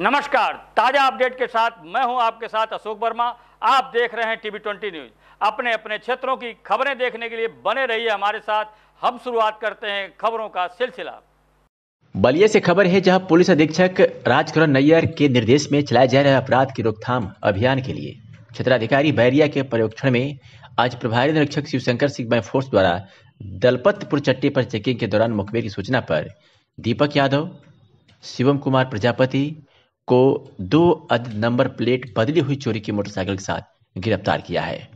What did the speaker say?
नमस्कार ताज़ा अपडेट के साथ मैं हूं आपके साथ अशोक वर्मा आप देख रहे हैं टीवी ट्वेंटी न्यूज अपने अपने क्षेत्रों की खबरें देखने के लिए बने रहिए हमारे साथ हम शुरुआत करते हैं खबरों का सिलसिला बलिया से खबर है जहां पुलिस अधीक्षक राजकरण नैयर के निर्देश में चलाए जा रहे अपराध की रोकथाम अभियान के लिए क्षेत्राधिकारी बैरिया के पर्यवेक्षण में आज प्रभारी निरीक्षक शिवशंकर सिंह बाई फोर्स द्वारा दलपतपुर चट्टी पर चेकिंग के दौरान मुखबिर की सूचना पर दीपक यादव शिवम कुमार प्रजापति को दो अध नंबर प्लेट बदली हुई चोरी की मोटरसाइकिल के साथ गिरफ्तार किया है